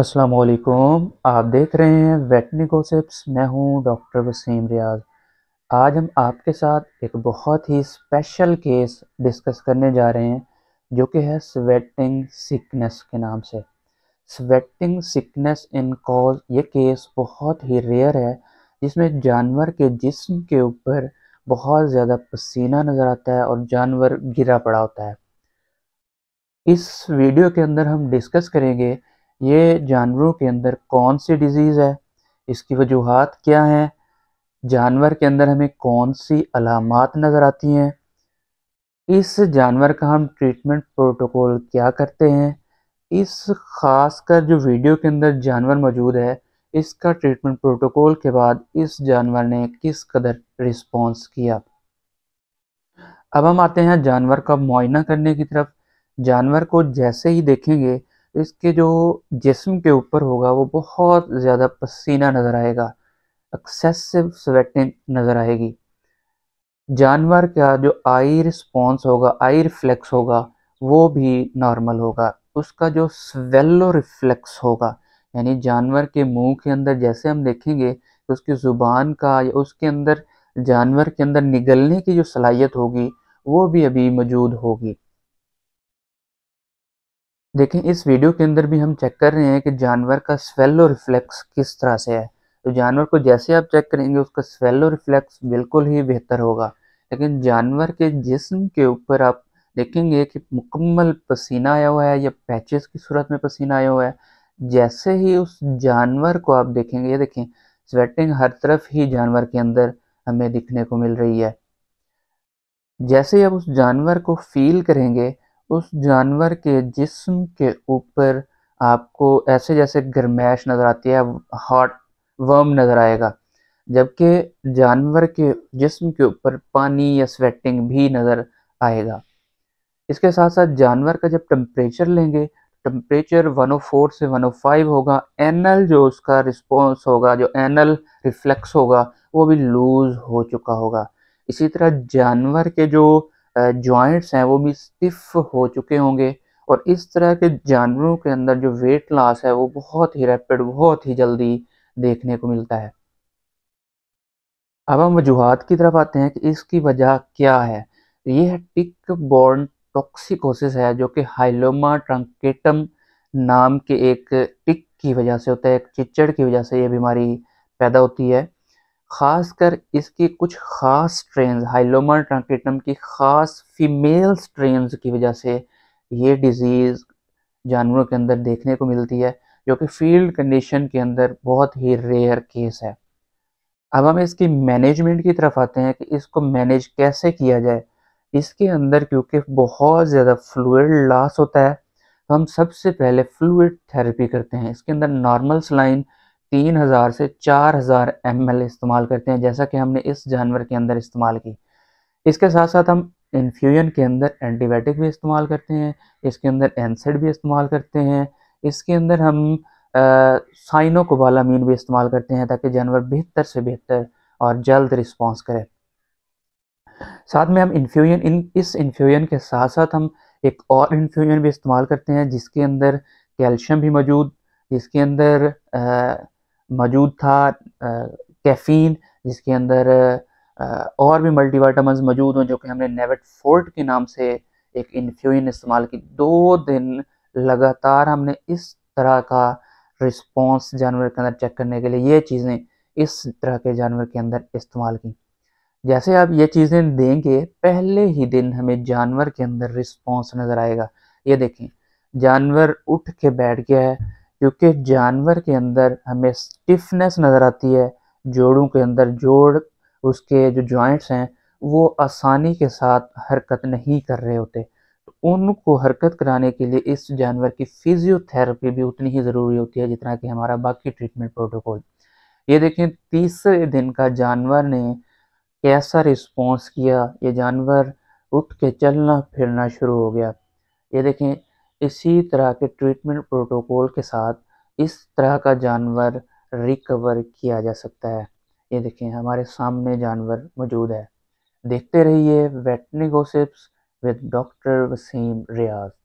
अस्सलाम वालेकुम आप देख रहे हैं वेटनी गोसिप्स मैं हूं डॉक्टर वसीम रियाज आज हम आपके साथ एक बहुत ही स्पेशल केस डिस्कस करने जा रहे हैं जो कि है स्वेटिंग सिकनेस के नाम से स्वेटिंग सिकनेस इन कॉज ये केस बहुत ही रेयर है जिसमें जानवर के जिस्म के ऊपर बहुत ज़्यादा पसीना नज़र आता है और जानवर गिरा पड़ा होता है इस वीडियो के अंदर हम डिस्कस करेंगे ये जानवरों के अंदर कौन सी डिजीज़ है इसकी वजूहत क्या हैं जानवर के अंदर हमें कौन सी अलामत नज़र आती हैं इस जानवर का हम ट्रीटमेंट प्रोटोकॉल क्या करते हैं इस ख़ास कर जो वीडियो के अंदर जानवर मौजूद है इसका ट्रीटमेंट प्रोटोकॉल के बाद इस जानवर ने किस कदर रिस्पॉन्स किया अब हम आते हैं जानवर का मुआयना करने की तरफ जानवर को जैसे ही देखेंगे इसके जो जिस्म के ऊपर होगा वो बहुत ज़्यादा पसीना नज़र आएगा एक्सेसिव स्वेटिंग नज़र आएगी जानवर का जो आई रिस्पॉन्स होगा आई रिफ्लेक्स होगा वो भी नॉर्मल होगा उसका जो स्वेलो रिफ्लेक्स होगा यानी जानवर के मुंह के अंदर जैसे हम देखेंगे तो उसकी ज़ुबान का या उसके अंदर जानवर के अंदर निगलने की जो सलाहियत होगी वो भी अभी मौजूद होगी देखें इस वीडियो के अंदर भी हम चेक कर रहे हैं कि जानवर का स्वेलो रिफ्लेक्स किस तरह से है तो जानवर को जैसे आप चेक करेंगे उसका स्वेलो रिफ्लेक्स बिल्कुल ही बेहतर होगा लेकिन जानवर के जिस्म के ऊपर आप देखेंगे कि मुकम्मल पसीना आया हुआ है या पैचेस की सूरत में पसीना आया हुआ है जैसे ही उस जानवर को आप देखेंगे ये देखें स्वेटिंग हर तरफ ही जानवर के अंदर हमें दिखने को मिल रही है जैसे ही आप उस जानवर को फील करेंगे उस जानवर के जिस्म के ऊपर आपको ऐसे जैसे गर्मैश नज़र आती है हॉट वर्म नज़र आएगा जबकि जानवर के जिस्म के ऊपर पानी या स्वेटिंग भी नज़र आएगा इसके साथ साथ जानवर का जब टम्परेचर लेंगे टम्परेचर 104 से 105 होगा एनल जो उसका रिस्पॉन्स होगा जो एनल रिफ्लेक्स होगा वो भी लूज़ हो चुका होगा इसी तरह जानवर के जो जॉइंट्स हैं वो भी स्टिफ हो चुके होंगे और इस तरह के जानवरों के अंदर जो वेट लॉस है वो बहुत ही रैपिड बहुत ही जल्दी देखने को मिलता है अब हम वजूहत की तरफ आते हैं कि इसकी वजह क्या है ये है टिक बॉर्न टॉक्सिकोसिस है जो कि हाइलोमा ट्रंकेटम नाम के एक टिक की वजह से होता है एक चिचड़ की वजह से ये बीमारी पैदा होती है खासकर इसकी कुछ ख़ास स्ट्रेन हाइलोमर ट्रांकेटम की ख़ास फीमेल स्ट्रेन्स की वजह से ये डिज़ीज़ जानवरों के अंदर देखने को मिलती है जो कि फील्ड कंडीशन के अंदर बहुत ही रेयर केस है अब हम इसकी मैनेजमेंट की तरफ आते हैं कि इसको मैनेज कैसे किया जाए इसके अंदर क्योंकि बहुत ज़्यादा फ्लूड लॉस होता है तो हम सबसे पहले फ्लूड थेरेपी करते हैं इसके अंदर नॉर्मल स्लाइन तीन हज़ार से चार हज़ार एम इस्तेमाल करते हैं जैसा कि हमने इस जानवर के अंदर इस्तेमाल की इसके साथ साथ हम इन्फ्यूजन के अंदर एंटीबायोटिक भी इस्तेमाल करते हैं इसके अंदर एनसेड भी इस्तेमाल करते हैं इसके अंदर हम साइनोकोबालामीन भी इस्तेमाल करते हैं ताकि जानवर बेहतर से बेहतर और जल्द रिस्पॉन्स करें साथ में हम इन्फ्यूजन इन इस इन्फ्यूजन के साथ साथ हम एक और इन्फ्यूजन भी इस्तेमाल करते हैं जिसके अंदर कैल्शियम भी मौजूद जिसके अंदर आ, मौजूद था कैफ़ीन जिसके अंदर और भी मल्टी मौजूद हों जो कि हमने नेवेट फोर्ट के नाम से एक इन्फ्यूजन इस्तेमाल की दो दिन लगातार हमने इस तरह का रिस्पॉन्स जानवर के अंदर चेक करने के लिए ये चीज़ें इस तरह के जानवर के अंदर इस्तेमाल की जैसे आप ये चीज़ें देंगे पहले ही दिन हमें जानवर के अंदर रिस्पॉन्स नज़र आएगा ये देखें जानवर उठ के बैठ गया है क्योंकि जानवर के अंदर हमें स्टिफनेस नज़र आती है जोड़ों के अंदर जोड़ उसके जो जॉइंट्स हैं वो आसानी के साथ हरकत नहीं कर रहे होते तो उनको हरकत कराने के लिए इस जानवर की फिजियोथेरेपी भी उतनी ही ज़रूरी होती है जितना कि हमारा बाकी ट्रीटमेंट प्रोटोकॉल ये देखें तीसरे दिन का जानवर ने कैसा रिस्पॉन्स किया ये जानवर उठ के चलना फिरना शुरू हो गया ये देखें इसी तरह के ट्रीटमेंट प्रोटोकॉल के साथ इस तरह का जानवर रिकवर किया जा सकता है ये देखें हमारे सामने जानवर मौजूद है देखते रहिए वेटनिगोसिप्स विद डॉक्टर वसीम रियाज